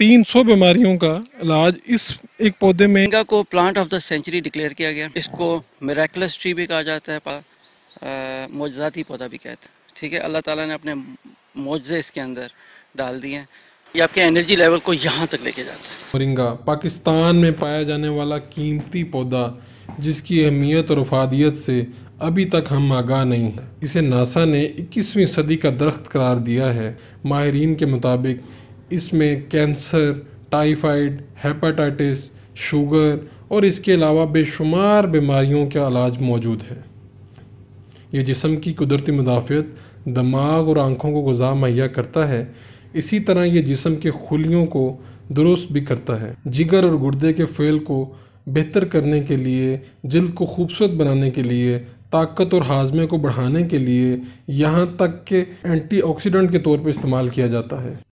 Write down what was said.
300 बीमारियों का इलाज इस एक पौधे में मेंगा को plant of the century declare किया गया इसको मेरेकुलस ट्री भी कहा जाता है मोजाती पौधा भी कहते हैं ठीक है अल्लाह ताला ने अपने मुआजे इसके अंदर डाल दिए हैं ये आपके एनर्जी लेवल को यहाँ तक लेके जाता है मोरिंगा पाकिस्तान में पाया जाने वाला कीमती पौधा जिसकी अहमियत और वफादियत से अभी तक हम आगाह नहीं इसे नासा ने इक्कीसवीं सदी का दरख्त करार दिया है माहरीन के मुताबिक इसमें कैंसर टाइफाइड हेपाटाइटिस शुगर और इसके अलावा बेशुमार बीमारियों का इलाज मौजूद है ये जिसम की कुदरती मुदाफ़त दिमाग और आँखों को गजा मुहैया करता है इसी तरह ये जिसम के खुलियों को दुरुस्त भी करता है जिगर और गुर्दे के फेल को बेहतर करने के लिए जल्द को खूबसूरत बनाने के लिए ताकत और हाजमे को बढ़ाने के लिए यहाँ तक के एंटीऑक्सीडेंट के तौर पर इस्तेमाल किया जाता है